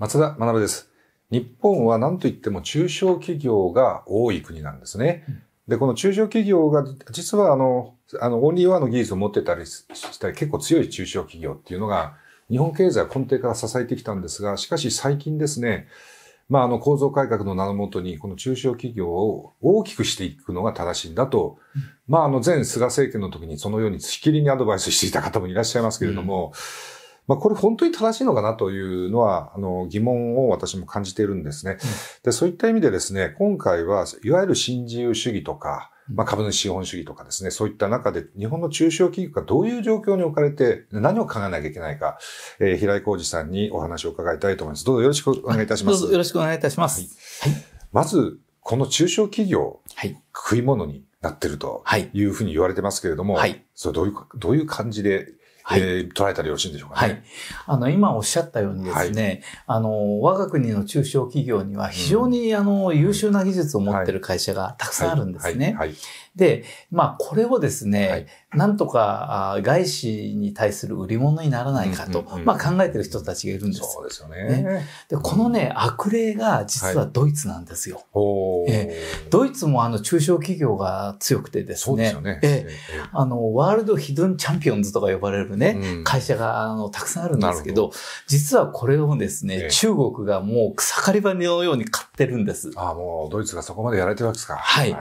松田学です。日本は何と言っても中小企業が多い国なんですね。うん、で、この中小企業が、実はあの、あの、オンリーワンの技術を持ってたりしたり、結構強い中小企業っていうのが、日本経済は根底から支えてきたんですが、しかし最近ですね、まあ、あの、構造改革の名のもとに、この中小企業を大きくしていくのが正しいんだと、うん、まあ、あの、前菅政権の時にそのようにしきりにアドバイスしていた方もいらっしゃいますけれども、うんまあ、これ本当に正しいのかなというのは、あの、疑問を私も感じているんですね。で、そういった意味でですね、今回は、いわゆる新自由主義とか、まあ、株主資本主義とかですね、そういった中で日本の中小企業がどういう状況に置かれて何を考えなきゃいけないか、えー、平井浩二さんにお話を伺いたいと思います。どうぞよろしくお願いいたします。どうぞよろしくお願いいたします。はい、はい、まず、この中小企業、はい、食い物になってるというふうに言われてますけれども、はい、それどういう、どういう感じではい、えー、捉えたらよろしいんでしょうかね。はい。あの、今おっしゃったようにですね、はい、あの、我が国の中小企業には非常に、うん、あの、優秀な技術を持ってる会社がたくさんあるんですね。はい。はいはいで、まあ、これをですね、はい、なんとか外資に対する売り物にならないかと、まあ、考えてる人たちがいるんです。そうですよね。ねで、このね、悪霊が実はドイツなんですよ。はい、えー、ドイツもあの中小企業が強くてですね、えあの、ワールドヒドンチャンピオンズとか呼ばれるね、うん、会社があのたくさんあるんですけど、実はこれをですね、えー、中国がもう草刈り場のように買ってるんです。ああ、もうドイツがそこまでやられてるわけですか。はい。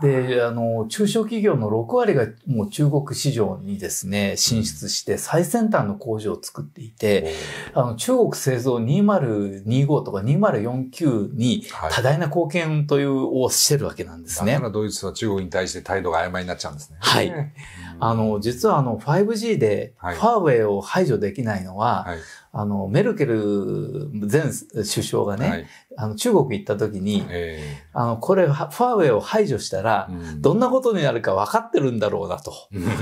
で、あの、中小企業の6割がもう中国市場にですね、進出して最先端の工場を作っていて、あの、中国製造2025とか2049に多大な貢献という、をしてるわけなんですね。だからドイツは中国に対して態度が曖昧になっちゃうんですね。はい。あの、実はあの、5G で、ファーウェイを排除できないのは、はい、あの、メルケル前首相がね、はい、あの、中国行った時に、えー、あの、これ、ファーウェイを排除したら、どんなことになるか分かってるんだろうなと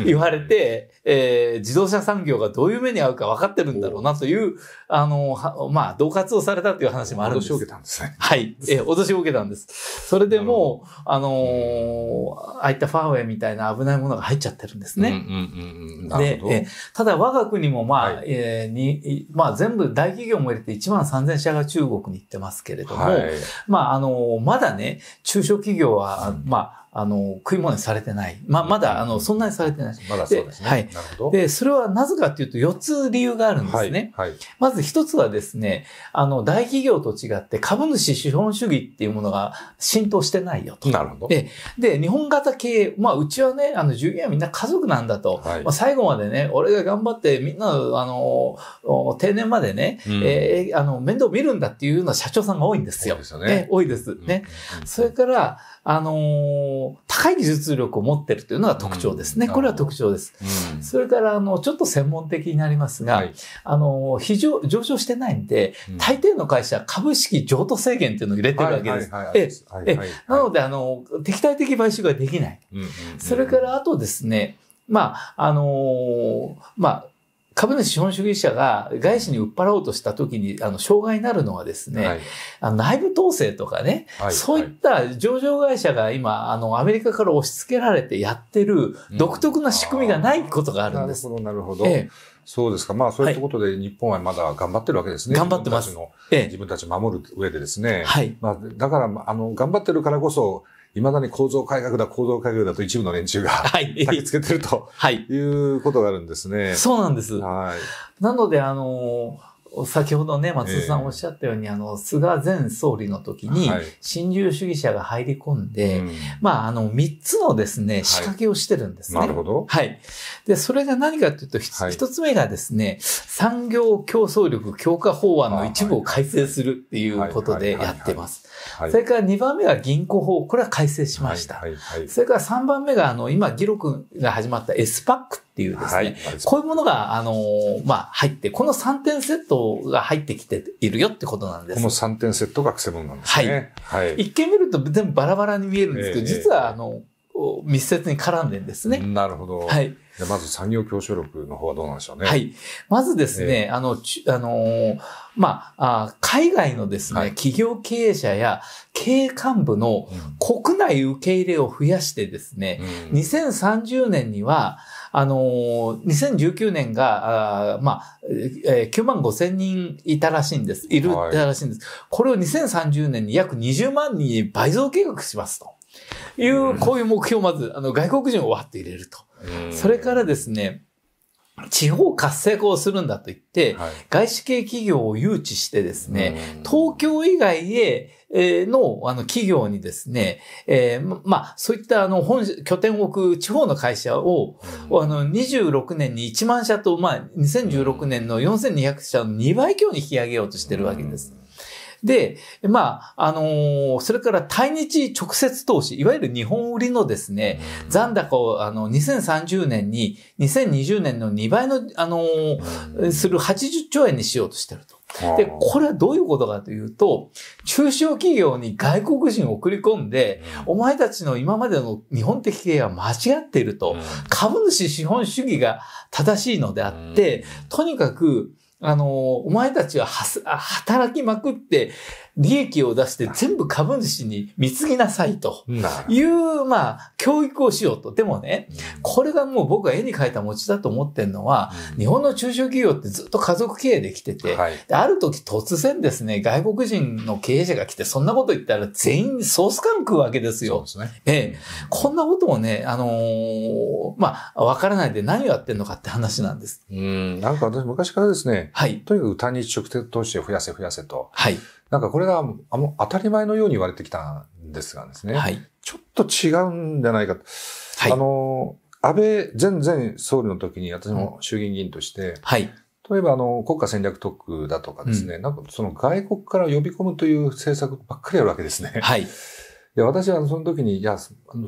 言われて、えー、自動車産業がどういう目に遭うか分かってるんだろうなという、あの、まあ、恫喝をされたという話もあるんです。脅しを受けたんですね。はい。えー、脅しを受けたんです。それでもあのー、ああいったファーウェイみたいな危ないものが入っちゃってるんです。ですね。うんうでただ我が国もまあ、はい、えー、に、まあ全部大企業も入れて1万3000社が中国に行ってますけれども、はい、まああの、まだね、中小企業は、まあ、あの、食い物にされてない。ま、まだ、あの、そんなにされてない。まだそうですね。はい。なるほど。で、それはなぜかっていうと、4つ理由があるんですね。はい。はい、まず1つはですね、あの、大企業と違って株主資本主義っていうものが浸透してないよと。なるほど。で、で、日本型経営、まあ、うちはね、あの、従業員はみんな家族なんだと。はい。まあ、最後までね、俺が頑張ってみんな、あの、定年までね、うん、えー、あの、面倒見るんだっていうような社長さんが多いんですよ。そうですよね。ね多いです。ね。うんうんうん、それから、あのー高い技術力を持ってるというのが特徴ですね。うん、これは特徴です。うん、それから、あの、ちょっと専門的になりますが、はい、あの、非常、上昇してないんで、大抵の会社は株式譲渡制限というのを入れてるわけです。え、なので、あの、敵対的買収ができない。それから、あとですね、まあ、あのー、まあ、株主資本主義者が外資に売っ払おうとした時に、あの、障害になるのはですね、はい、あの内部統制とかね、はい、そういった上場会社が今、あの、アメリカから押し付けられてやってる独特な仕組みがないことがあるんです。うん、なるほど、なるほど。そうですか。まあ、そういったことで日本はまだ頑張ってるわけですね。頑張ってます。自分たちええ、自分たち守る上でですね。はい。まあ、だから、あの、頑張ってるからこそ、いまだに構造改革だ、構造改革だと一部の連中が、はい。つけてると、はい。いうことがあるんですね。そうなんです。はい。なので、あの先ほどね、松田さんおっしゃったように、えー、あの、菅前総理の時に、新自由主義者が入り込んで、はい、まあ、あの、三つのですね、仕掛けをしてるんですね。はい、なるほど。はい。で、それが何かというと、はい、つ目がですね、産業競争力強化法案の一部を改正するっていうことでやってます。はい、それから2番目が銀行法、これは改正しました。はいはいはい、それから3番目が、あの、今、議論が始まった S パックっていうですね、はい、こういうものが、あのまあ、入って、この3点セットが入ってきているよってことなんです。この3点セットがクセブンなんですね。はい。はい、一見見ると全部バラバラに見えるんですけど、えー、実は、あの、密接に絡んでるんですね。なるほど。はい。まず産業協商力の方はどうなんでしょうね。はい。まずですね、えー、あの、あのー、まあ、海外のですね、はい、企業経営者や経営幹部の国内受け入れを増やしてですね、うん、2030年には、あのー、2019年が、あまあ、え9万5千人いたらしいんです。いる、い、たらしいんです。これを2030年に約20万人倍増計画しますと。いう、こういう目標をまず、あの、外国人をわって入れると。それからですね、地方活性化をするんだと言って、はい、外資系企業を誘致してですね、東京以外へ、えー、の、あの、企業にですね、えー、まあ、そういった、あの、本、拠点を置く地方の会社を、うん、あの、26年に1万社と、まあ、2016年の4200社の2倍強に引き上げようとしてるわけです。うんで、まあ、あのー、それから対日直接投資、いわゆる日本売りのですね、残高をあの、2030年に2020年の2倍の、あのー、する80兆円にしようとしてると。で、これはどういうことかというと、中小企業に外国人を送り込んで、お前たちの今までの日本的経営は間違っていると、株主資本主義が正しいのであって、とにかく、あの、お前たちは働きまくって、利益を出して全部株主に貢ぎなさいという、まあ、教育をしようと。でもね、これがもう僕が絵に描いた餅だと思ってるのは、日本の中小企業ってずっと家族経営できてて、ある時突然ですね、外国人の経営者が来て、そんなこと言ったら全員ソース感食うわけですよ。すね。ええ。こんなこともね、あのー、まあ、わからないで何をやってんのかって話なんです。うん。なんか私昔からですね、はい。とにかく単日直接投資を増やせ増やせと。はい。なんかこれがあの当たり前のように言われてきたんですがですね、はい、ちょっと違うんじゃないかと。はい、あの、安倍前前総理の時に私も衆議院議員として、うん、はい、例えばあの国家戦略特区だとかですね、うん、なんかその外国から呼び込むという政策ばっかりやるわけですね。はい。で、私はその時に、いや、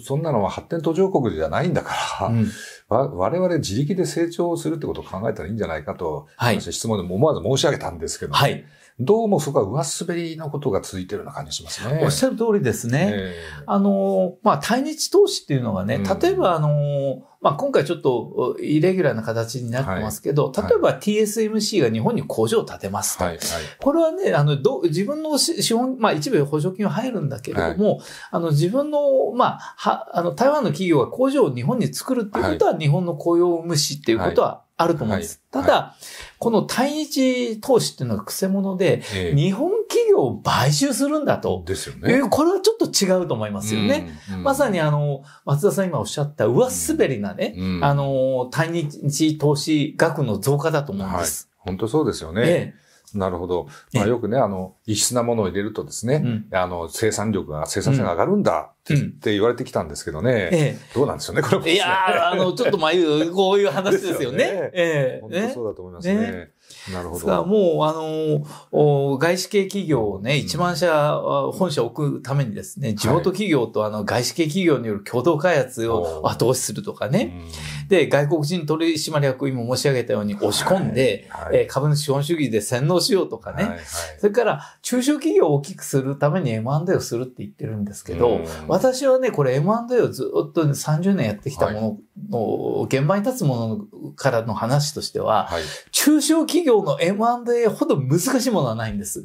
そんなのは発展途上国じゃないんだから、うん、我々自力で成長するってことを考えたらいいんじゃないかと、はい、私質問でも思わず申し上げたんですけど、ね、はい、どうもそこは上滑りのことが続いてるような感じしますね。おっしゃる通りですね。えー、あの、まあ、対日投資っていうのがね、例えばあの、うんまあ、今回ちょっとイレギュラーな形になってますけど、はい、例えば TSMC が日本に工場を建てますと。はいはい、これはね、あのど自分の資本、まあ、一部補助金は入るんだけれども、あの自分の,、まあ、はあの台湾の企業が工場を日本に作るっていうことは、日本の雇用を無視っていうことはあると思うんです。はい、ただ、はい、この対日投資っていうのはくせ者で、えー、日本企業を買収するんだと。ですよね。これはちょっと違うと思いますよね。うんうん、まさにあの、松田さん今おっしゃった上滑りなね、うん、あの、対日投資額の増加だと思うんです。はい、本当そうですよね。えーなるほど。まあ、よくね、あの、異質なものを入れるとですね、うん、あの、生産力が、生産性が上がるんだって言われてきたんですけどね。うんええ、どうなんでしょうね、これも、ね、いやあの、ちょっとまあ、こういう話ですよね。よねええ。本当そうだと思いますね。なるほど。もう、あのお、外資系企業をね、1万社、本社を置くためにですね、地元企業とあの、外資系企業による共同開発を後押しするとかね。で、外国人取締役、今申し上げたように押し込んで、はいはい、えー、株主資本主義で洗脳しようとかね。はいはい、それから、中小企業を大きくするために M&A をするって言ってるんですけど、私はね、これ M&A をずっと30年やってきたものの現場に立つものからの話としては、はい、中小企業の M&A ほど難しいものはないんです。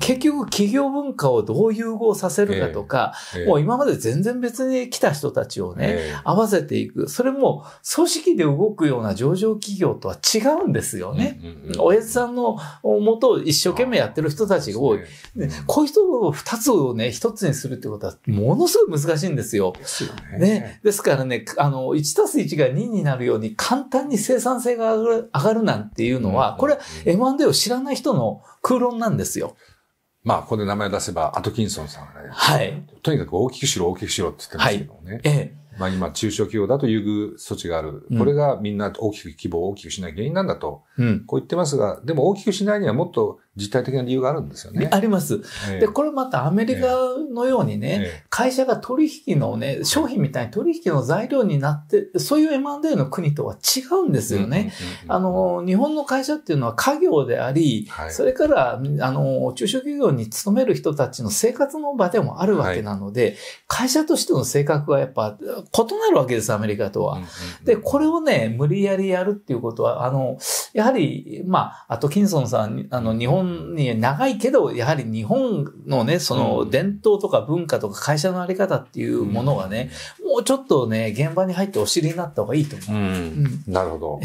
結局企業文化をどう融合させるかとか、えーえー、もう今まで全然別に来た人たちをね、えー、合わせていく。それも組織で動くような上場企業とは違うんですよね。おやじさんのもと一生懸命やってる人たちが多い。ね、こういう人を二つをね、一つにするってことはものすごい難しいんですよ。ですよね。ねですからね、あの、1たす1が2になるように簡単に生産性が上がるなんていうのは、これは M&A を知らない人の空論なんですよ。まあ、ここで名前出せば、アトキンソンさんがね。はい。とにかく大きくしろ、大きくしろって言ってますけどね。はい、ええ。まあ今、中小企業だと優遇措置がある。これがみんな大きく規模を大きくしない原因なんだと、こう言ってますが、でも大きくしないにはもっと実体的な理由があるんですよね。あります。で、これまたアメリカのようにね、会社が取引のね、商品みたいに取引の材料になって、そういう M&A の国とは違うんですよね。あの、日本の会社っていうのは家業であり、それから、あの、中小企業に勤める人たちの生活の場でもあるわけなので、会社としての性格はやっぱ異なるわけです、アメリカとは。で、これをね、無理やりやるっていうことは、あの、やはり、まあ、アトキンソンさん、あの、日本に長いけど、やはり日本のね、その、伝統とか文化とか会社のあり方っていうものがね、うん、もうちょっとね、現場に入ってお知りになった方がいいと思う。うん。うん、なるほど。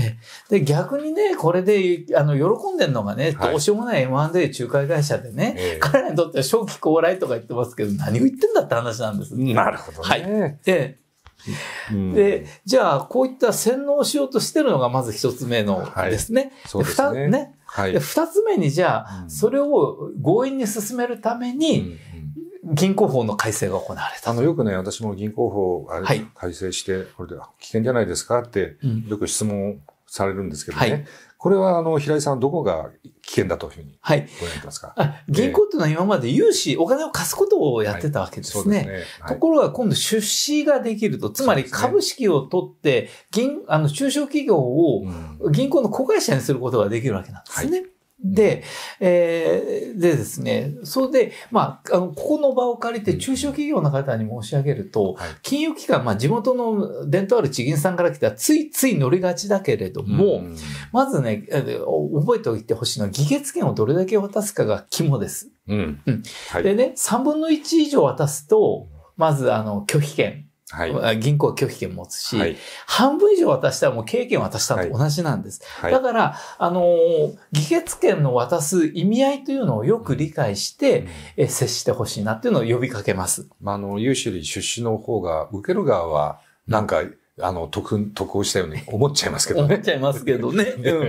で、逆にね、これで、あの、喜んでるのがね、どうしようもない M&A 仲介会社でね、はい、彼らにとっては正気高来とか言ってますけど、何を言ってんだって話なんです。なるほどね。はい。で、で、じゃあ、こういった洗脳しようとしてるのがまず一つ目のですね。はい、そうですね。ねはい、二つ目に、じゃあ、それを強引に進めるために、銀行法の改正が行われた。あの、よくね、私も銀行法あれ改正して、これで危険じゃないですかって、よく質問されるんですけどね。はい、これはあの平井さん、どこが危険だというふうにご覧になてますか、はい、銀行というのは今まで融資、お金を貸すことをやってたわけですね。はいすねところが今度出資ができると、つまり株式を取って、銀、あの中小企業を銀行の子会社にすることができるわけなんですね。で、えー、でですね、それで、まあ、あの、ここの場を借りて中小企業の方に申し上げると、はい、金融機関、まあ、地元の伝統ある地銀さんから来たら、ついつい乗りがちだけれども、うん、まずね、覚えておいてほしいのは、議決権をどれだけ渡すかが肝です。うん。うん、でね、3分の1以上渡すと、まず、あの、拒否権。はい、銀行は拒否権持つし、はい、半分以上渡したらもう経営権渡したと同じなんです。はい、だから、あのー、議決権の渡す意味合いというのをよく理解して、うん、え接してほしいなっていうのを呼びかけます。まあ、あの、有志より出資の方が、受ける側は、なんか、あの、得、得をしたように思っちゃいますけどね。思っちゃいますけどね。う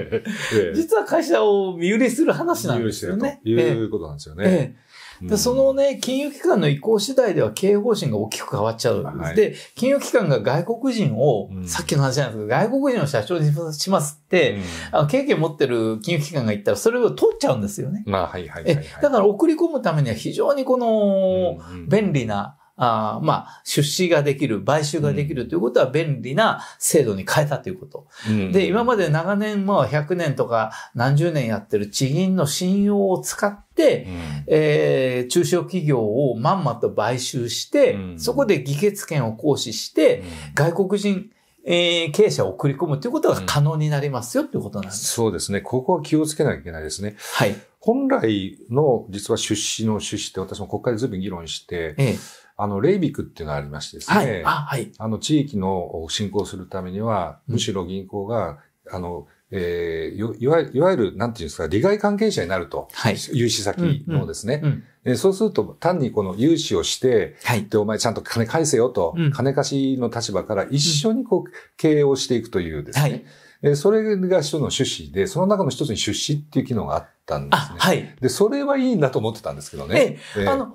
ん、実は会社を見売りする話なんですよね。見売りしるということなんですよね。ええで、そのね、金融機関の移行次第では経営方針が大きく変わっちゃう。はい、で、金融機関が外国人を、うん、さっきの話なんですけど、外国人を社長にしますって、うん、あの経験持ってる金融機関が言ったら、それを通っちゃうんですよね。まあ、はいはいはい、はい、だから送り込むためには非常にこの、便利な、あまあ、出資ができる、買収ができるということは便利な制度に変えたということ。うん、で、今まで長年、まあ、100年とか何十年やってる地銀の信用を使って、うん、えー、中小企業をまんまと買収して、うん、そこで議決権を行使して、外国人、えー、経営者を送り込むということが可能になりますよ、ということなんです。そうですね。ここは気をつけなきゃいけないですね。はい。本来の実は出資の趣旨って私も国会で随分議論して、ええ、あの、レイビックっていうのがありましてですね。はい。あ、はい。あの、地域の振興するためには、むしろ銀行が、うん、あの、えー、いわいわゆる、なんていうんですか、利害関係者になると。はい。融資先のですね。うんうんうん、そうすると、単にこの融資をして、はい。で、お前ちゃんと金返せよと、うん、金貸しの立場から一緒にこう、経営をしていくというですね。はい。それが一つの趣旨で、その中の一つに出資っていう機能があって、ったんですね。はい。で、それはいいなと思ってたんですけどね。ええあの、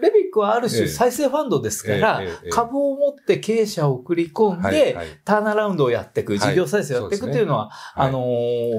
レビックはある種再生ファンドですから、え、株を持って経営者を送り込んで、ターナラウンドをやっていく、事業再生をやっていくというのは、はいねあの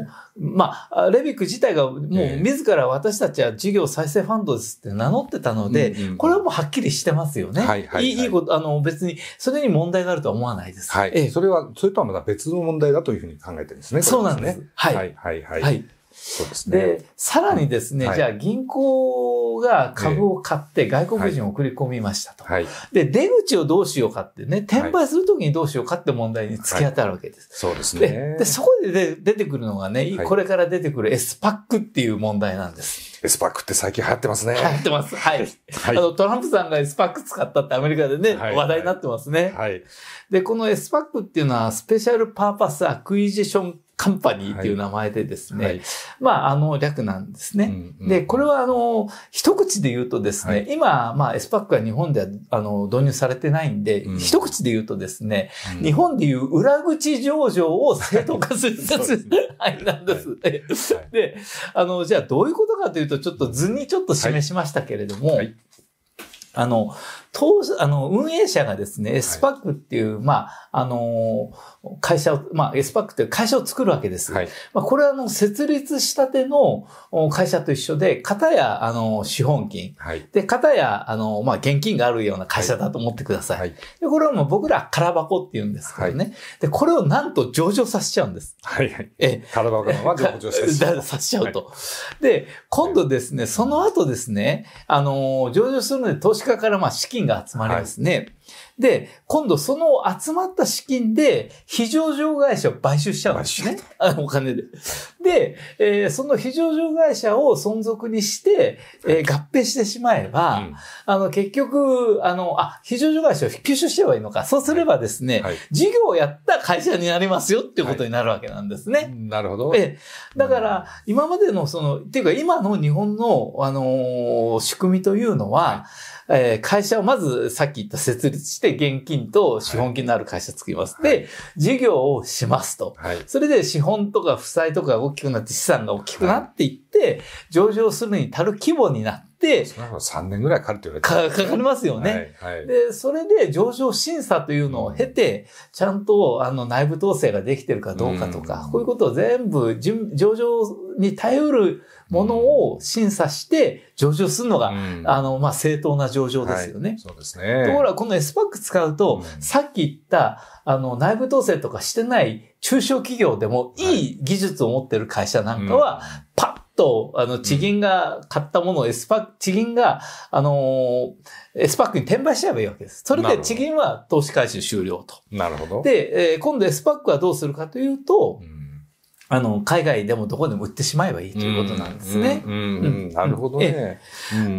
ー、まあ、レビック自体がもう自ら私たちは事業再生ファンドですって名乗ってたので、うんうん、これはもうはっきりしてますよね。はいはい、はい、いいこと、あの、別に、それに問題があるとは思わないです。はい。えそれは、それとはまた別の問題だというふうに考えてるんですね。そうなんです。ね、はい。はいはいはい。はいそうですね。で、さらにですね、はい、じゃあ銀行が株を買って外国人を送り込みましたと。はい、で、出口をどうしようかってね、転売するときにどうしようかって問題に突き当たるわけです。はい、そうですねで。で、そこでで出てくるのがね、これから出てくる S パックっていう問題なんです。S パックって最近流行ってますね。流行ってます。はい。あの、トランプさんが S パック使ったってアメリカでね、話題になってますね。はい。で、この S パックっていうのはスペシャルパーパスアクイジションカンパニーっていう名前でですね、はいはい、まあ、あの、略なんですね。うんうん、で、これは、あの、一口で言うとですね、はい、今、まあ、エスパックは日本では、あの、導入されてないんで、うん、一口で言うとですね、うん、日本でいう裏口上場を正当化する説、はい、なんです、ね。で、あの、じゃあどういうことかというと、ちょっと図にちょっと示しましたけれども、あの、当、あの、運営者がですね、s パックっていう、はい、まあ、あの、会社を、まあ、s パックっていう会社を作るわけです。はい、まあ、これは、あの、設立したての会社と一緒で、片や、あの、資本金。はい、で、片や、あの、まあ、現金があるような会社だと思ってください。はい、で、これはもう僕ら、空箱って言うんですけどね。で、これをなんと上場させちゃうんです。はいはい。え、空箱のまま上場させちゃう。させちゃうと。で、今度ですね、その後ですね、あの、上場するので投資資家からまあ資金が集まりますね。はい、で、今度その集まった資金で、非常上会社を買収しちゃうんですね。お金で。で、えー、その非常上会社を存続にして、えー、合併してしまえば、うん、あの、結局、あの、あ、非常上会社を吸収しちゃえばいいのか。そうすればですね、はいはい、事業をやった会社になりますよっていうことになるわけなんですね。なるほど。えだから、今までのその、っていうか今の日本の、あのー、仕組みというのは、はいえー、会社をまずさっき言った設立して現金と資本金のある会社作ります。はい、で、事業をしますと、はい。それで資本とか負債とかが大きくなって資産が大きくなっていって、上場するに足る規模になって、で、れ3年ぐらいかかるって言われて、かかかりますよね、はいはい、で、それで上場審査というのを経て、ちゃんとあの内部統制ができてるかどうかとか、うん、こういうことを全部上場に頼るものを審査して上場するのが、うん、あの、まあ、正当な上場ですよね。はい、そうですね。ところがこの S パック使うと、うん、さっき言った、あの、内部統制とかしてない中小企業でもいい技術を持ってる会社なんかは、パッと、あの、地銀が買ったものをエスパック、地銀が、あのー、エスパックに転売しちゃえばいいわけです。それで地銀は投資回収終了と。なるほど。で、えー、今度エスパックはどうするかというと、うんあの、海外でもどこでも売ってしまえばいいということなんですね。なるほどね。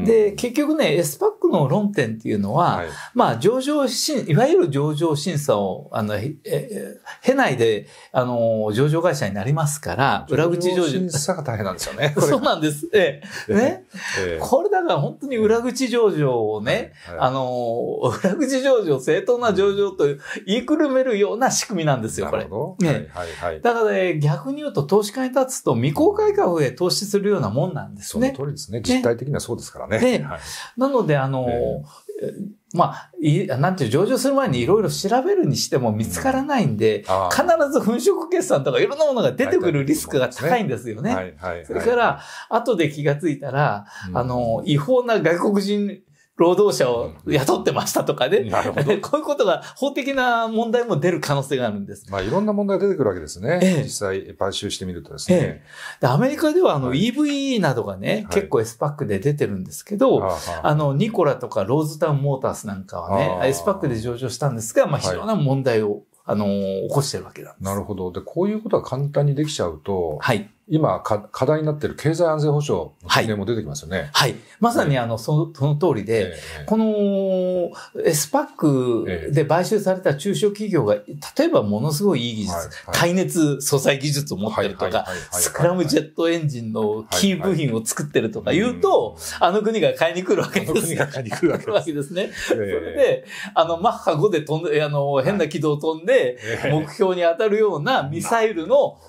で、結局ね、s パックの論点っていうのは、まあ、上場審、いわゆる上場審査を、あの、え、へないで、あの、上場会社になりますから、裏口上場。審査が大変なんですよね。そうなんです。ええ、ね、これだから本当に裏口上場をね、あの、裏口上場、正当な上場と言いくるめるような仕組みなんですよ、これ。なるほど。ね、はいはいだから逆にに言うと投資家に立つと未公開株へ投資するようなもんなんですね。その通りですね。実態的にはそうですからね。ねはい、なので、あの、えーまあ、なんていう、上場する前にいろいろ調べるにしても見つからないんで、うん、必ず粉飾決算とかいろんなものが出てくるリスクが高いんですよね。はいはいはい、それから、後で気がついたら、うん、あの、違法な外国人労働者を雇ってましたとかね。なるほど。こういうことが法的な問題も出る可能性があるんです。まあいろんな問題が出てくるわけですね。ええ、実際買収してみるとですね。ええ、でアメリカではあの EV などがね、はい、結構 S パックで出てるんですけど、はい、あのニコラとかローズタウンモータースなんかはね、S パックで上場したんですが、まあ非常な問題を、はい、あの起こしてるわけなんです。なるほど。で、こういうことは簡単にできちゃうと、はい。今課題になっている経済安全保障の懸念も出てきますよね。はい。はい、まさにあの、そのその通りで、えー、この、スパックで買収された中小企業が、例えばものすごいいい技術、耐熱素材技術を持ってるとか、スクラムジェットエンジンのキー部品を作ってるとか言うと、あの国が買いに来るわけです。あの国が買いに来るわけですね。それで、あの、マッハ5で飛んで、あの、変な軌道を飛んで、目標に当たるようなミサイルの、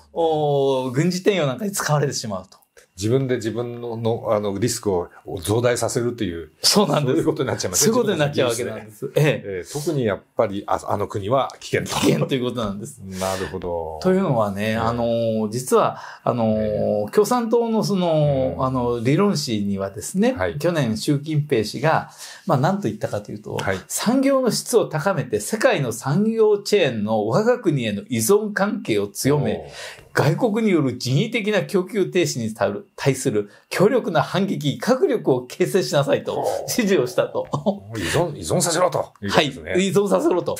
軍事転用なんかに使われてしまうと。自分で自分ののあのリスクを増大させるという、そうなんです。そういうことになっちゃいます、ね、そういうことになっちゃうわけなんです。ええええ、特にやっぱりあ、あの国は危険と。危険ということなんです。なるほど。というのはね、えー、あの、実は、あの、えー、共産党のその、あの、理論誌にはですね、はい、去年習近平氏が、まあ何と言ったかというと、はい、産業の質を高めて世界の産業チェーンの我が国への依存関係を強め、外国による人為的な供給停止に対する強力な反撃、核力を形成しなさいと指示をしたと。依存、依存させろと、ね、はい。依存させろと。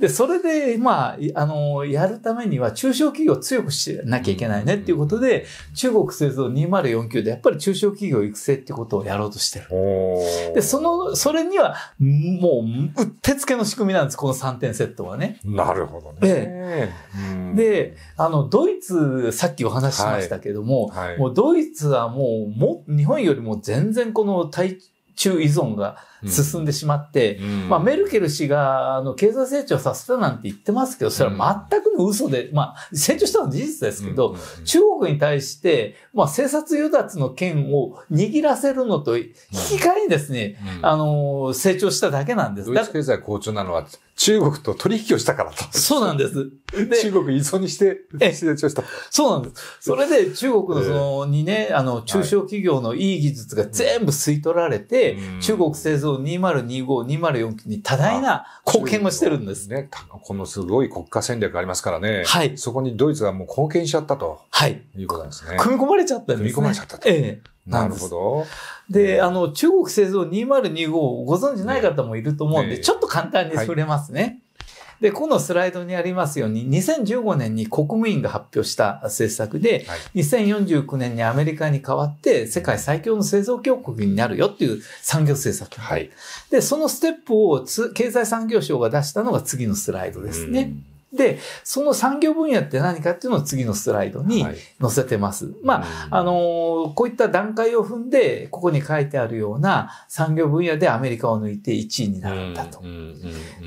で、それで、まあ、あの、やるためには中小企業を強くしなきゃいけないねっていうことで、中国製造2049でやっぱり中小企業育成ってことをやろうとしてる。で、その、それには、もう、うってつけの仕組みなんです、この3点セットはね。なるほどね。で、であの、ドイツツ、さっきお話ししましたけども、はいはい、もうドイツはもうも、日本よりも全然この対中依存が、進んでしまって、うん、まあ、メルケル氏があの経済成長させたなんて言ってますけど、それは全くの嘘で、まあ、成長したのは事実ですけど、うんうんうん、中国に対して、まあ、政策誘奪の権を握らせるのと引き換えにですね、うん、あの、成長しただけなんです。ドイツ経済好調なのは中国と取引をしたからと。そうなんです。で中国依存にして成長した。そうなんです。それで中国のその、にね、あの、中小企業のいい技術が全部吸い取られて、中国製造と2025、2 0 4に多大な貢献をしてるんです。ね、このすごい国家戦略がありますからね。はい。そこにドイツがもう貢献しちゃったと。はい。いうことなんですね。組み込まれちゃったんですね。組み込まれちゃったと。ええ。なるほど。で、あの、中国製造2025をご存知ない方もいると思うんで、ちょっと簡単に触れますね。で、このスライドにありますように、2015年に国務院が発表した政策で、はい、2049年にアメリカに代わって世界最強の製造強国になるよっていう産業政策。はい、で、そのステップを経済産業省が出したのが次のスライドですね。うんで、その産業分野って何かっていうのを次のスライドに載せてます。はい、まあ、あのー、こういった段階を踏んで、ここに書いてあるような産業分野でアメリカを抜いて1位になったと。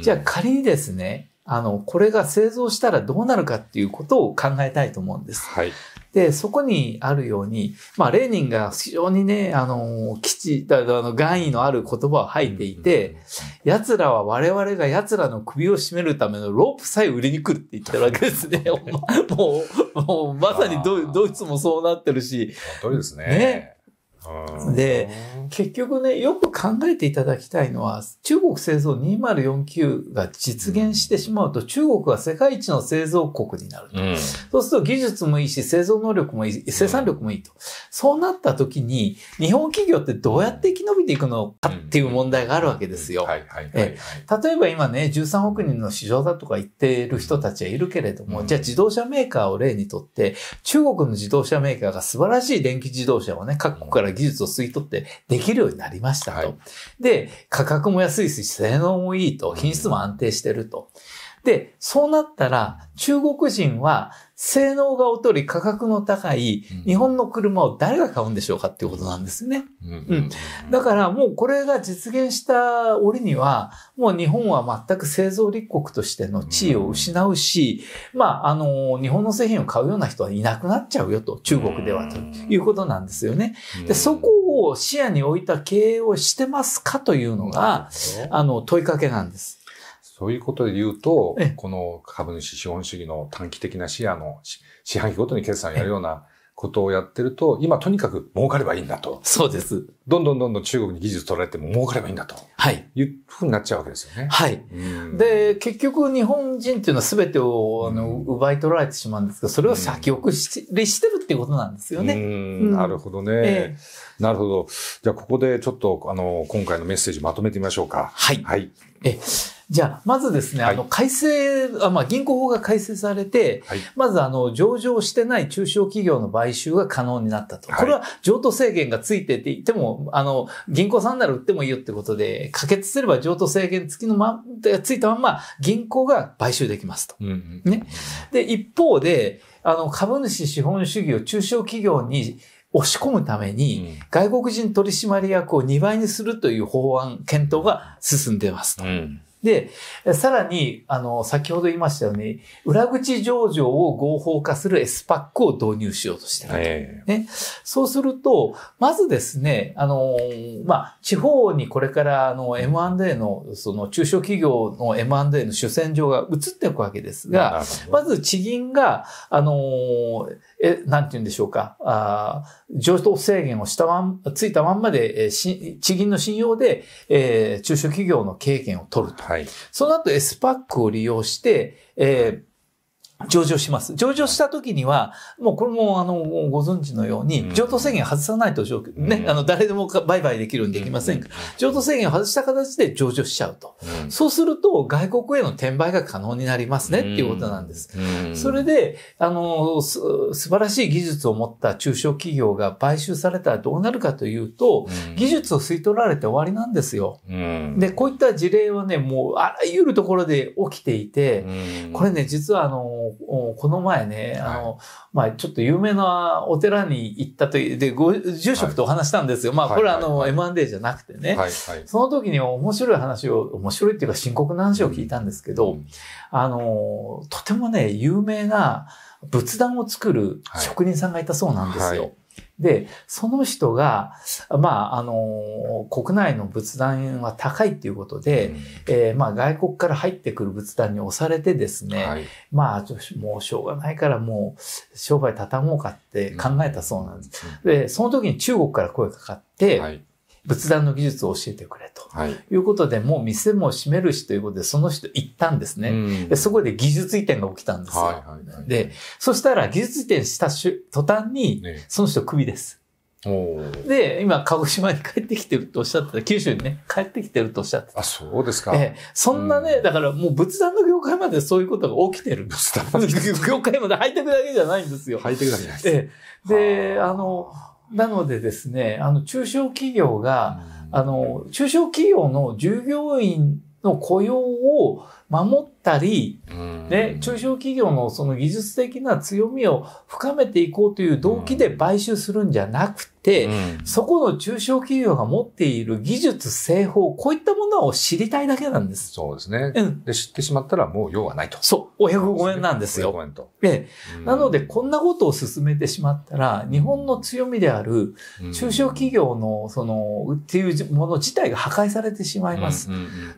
じゃあ仮にですね、あの、これが製造したらどうなるかっていうことを考えたいと思うんです。はい、で、そこにあるように、まあ、レーニンが非常にね、あの、基地、あの、願意のある言葉を吐いていて、奴らは我々が奴らの首を絞めるためのロープさえ売りに来るって言ってるわけですね。もう、もう、まさにドイツもそうなってるし。本当ですね。ねで、結局ね、よく考えていただきたいのは、中国製造2049が実現してしまうと、中国は世界一の製造国になると、うん、そうすると技術もいいし、製造能力もいい、生産力もいいと。うん、そうなった時に、日本企業ってどうやって生き延びていくのかっていう問題があるわけですよ。例えば今ね、13億人の市場だとか言ってる人たちはいるけれども、うん、じゃあ自動車メーカーを例にとって、中国の自動車メーカーが素晴らしい電気自動車をね、各国から技術を吸い取ってできるようになりましたと。はい、で、価格も安いし、性能もいいと、品質も安定してると。うんで、そうなったら、中国人は性能が劣り価格の高い日本の車を誰が買うんでしょうかっていうことなんですよね。うん。だからもうこれが実現した折には、もう日本は全く製造立国としての地位を失うし、まあ、あの、日本の製品を買うような人はいなくなっちゃうよと、中国ではということなんですよね。で、そこを視野に置いた経営をしてますかというのが、あの、問いかけなんです。そういうことで言うと、この株主資本主義の短期的な視野の四半期ごとに決算やるようなことをやってると、今とにかく儲かればいいんだと。そうです。どんどんどんどん中国に技術取られても儲かればいいんだと。はい。いうふうになっちゃうわけですよね。はい。で、結局日本人っていうのは全てをあの奪い取られてしまうんですが、それを先送りしてるっていうことなんですよね。うん、なるほどね。えー、なるほど。じゃあここでちょっとあの、今回のメッセージまとめてみましょうか。はい。はい。えじゃあ、まずですね、はい、あの、改正、あまあ、銀行法が改正されて、はい、まず、あの、上場してない中小企業の買収が可能になったと。これは、譲渡制限がついてて言っても、あの、銀行さんなら売ってもいいよってことで、可決すれば譲渡制限付きのま、ついたまま、銀行が買収できますと。うんうん、ね。で、一方で、あの、株主資本主義を中小企業に、押し込むために、外国人取締役を2倍にするという法案検討が進んでますと。うんで、さらに、あの、先ほど言いましたように、裏口上場を合法化する S パックを導入しようとしてる、えー、ね。そうすると、まずですね、あの、まあ、地方にこれからあの M&A の、その中小企業の M&A の主戦場が移っていくわけですが、まず地銀が、あの、え、なんて言うんでしょうか、ああ、上等制限をしたまん、ついたまんまで、えし、地銀の信用で、えー、中小企業の経験を取ると。はい、その後 s パックを利用して、えー上場します。上場した時には、もうこれもあの、ご存知のように、譲渡制限外さないと、うん、ね、あの、誰でも売買できるんできませんが、譲渡制限を外した形で上場しちゃうと。うん、そうすると、外国への転売が可能になりますね、っていうことなんです。うん、それで、あの、す、素晴らしい技術を持った中小企業が買収されたらどうなるかというと、技術を吸い取られて終わりなんですよ。で、こういった事例はね、もうあらゆるところで起きていて、これね、実はあの、この前ね、あの、はい、まあ、ちょっと有名なお寺に行ったという、で、ご、住職とお話したんですよ。はい、まあ、これはあの、はいはい、M&A じゃなくてね、はいはい、その時に面白い話を、面白いっていうか深刻な話を聞いたんですけど、うん、あの、とてもね、有名な仏壇を作る職人さんがいたそうなんですよ。で、その人が、まあ、あの、国内の仏壇は高いっていうことで、うん、えー、まあ、外国から入ってくる仏壇に押されてですね、はい、まあ、もうしょうがないからもう商売畳もうかって考えたそうなんです。うん、で、その時に中国から声かかって、はい仏壇の技術を教えてくれと。はい、いうことで、もう店も閉めるしということで、その人行ったんですね。うん、でそこで技術移転が起きたんですよ。はいはいはい、で、そしたら技術移転した途端に、その人クビです。で、今、鹿児島に帰ってきてるとおっしゃってた、九州にね、帰ってきてるとおっしゃってた。あ、そうですか。えそんなね、うん、だからもう仏壇の業界までそういうことが起きてる。仏壇の業界まで入ってくだけじゃないんですよ。入ってくだけじゃないです。え、で、あの、なのでですね、あの、中小企業が、あの、中小企業の従業員の雇用を守ったり、ね、中小企業のその技術的な強みを深めていこうという動機で買収するんじゃなくて、、うん、そこの中小企業が持っている技術、製法、こういったものを知りたいだけなんです。そうですね。うん、で知ってしまったらもう用はないと。そう。5百五円なんですよ。お円と。で、うん、なので、こんなことを進めてしまったら、日本の強みである中小企業の、その、っていうもの自体が破壊されてしまいます。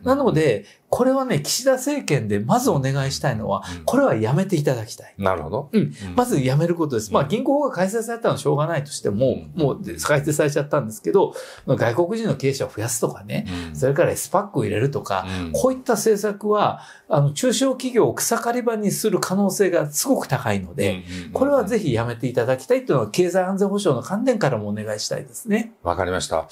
なので、これはね、岸田政権でまずお願いしたいのは、これはやめていただきたい。なるほど。うん。まずやめることです。まあ、銀行が開正されたのはしょうがないとしても、もうを解説されちゃったんですけど、外国人の経営者を増やすとかね、うん、それから SPAC を入れるとか、うん、こういった政策は、あの、中小企業を草刈り場にする可能性がすごく高いので、これはぜひやめていただきたいというのは、経済安全保障の観点からもお願いしたいですね。わかりました。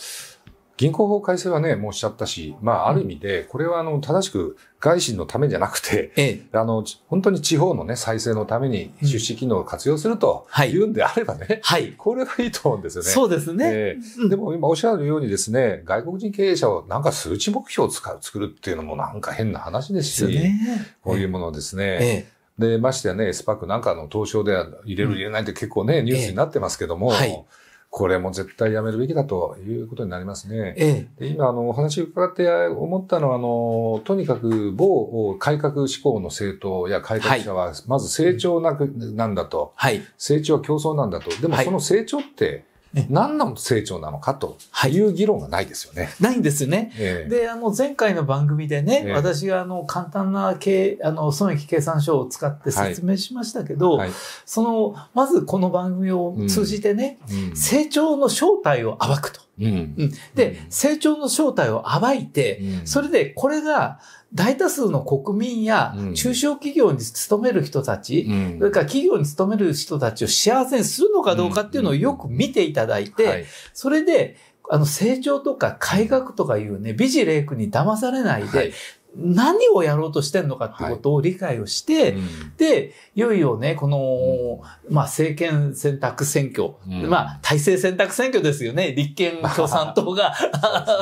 銀行法改正はね、もうしちゃったし、まあ、ある意味で、これはあの、正しく外資のためじゃなくて、ええ、あの、本当に地方のね、再生のために出資機能を活用するというんであればね、はい、これはいいと思うんですよね。そうですね、えー、でも今おっしゃるようにですね、外国人経営者をなんか数値目標を使う作るっていうのもなんか変な話ですし、ね、こういうものですね。ええで、ましてやね、スパックなんかの東証では入れる入れないって結構ね、ニュースになってますけども、はい、これも絶対やめるべきだということになりますね。ええ、今、あの、お話伺って思ったのは、あの、とにかく某改革志向の政党や改革者は、まず成長なく、なんだと。はい。成長は競争なんだと。でもその成長って、何の成長なのかという議論がないですよね。はい、ないんですよね。えー、で、あの、前回の番組でね、えー、私があの、簡単な経あの損益計算書を使って説明しましたけど、はいはい、その、まずこの番組を通じてね、うんうん、成長の正体を暴くと。うん、で、成長の正体を暴いて、それでこれが大多数の国民や中小企業に勤める人たち、それから企業に勤める人たちを幸せにするのかどうかっていうのをよく見ていただいて、それで、あの、成長とか改革とかいうね、美レイ句に騙されないで、何をやろうとしてるのかってことを理解をして、はいうん、で、いよいよね、この、うん、まあ、政権選択選挙、うん、まあ、体制選択選挙ですよね、立憲共産党が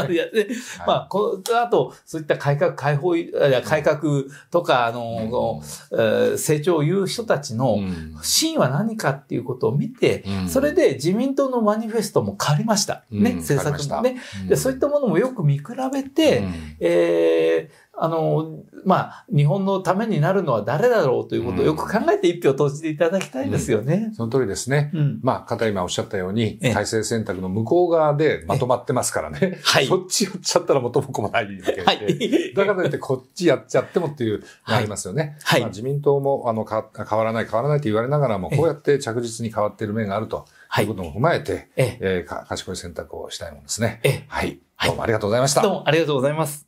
ね まあ、この後、そういった改革、解放、改革とか、あの、成長を言う人たちの真意は何かっていうことを見て、それで自民党のマニフェストも変わりました。ね、政策もね、で。そういったものもよく見比べて、えーあの、まあ、日本のためになるのは誰だろうということをよく考えて一票投じていただきたいですよね。うん、その通りですね。うん、まあ、方今おっしゃったように、体制選択の向こう側でまとまってますからね。はい。そっちやっちゃったら元も子もないわけで。はい。だからといってこっちやっちゃってもっていう、ありますよね。はい。まあ、自民党も、あの、か変わらない変わらないと言われながらも、こうやって着実に変わっている面があると。はい、ということも踏まえて、えええー、賢い選択をしたいものですね。ええ、はい。どうもありがとうございました。どうもありがとうございます。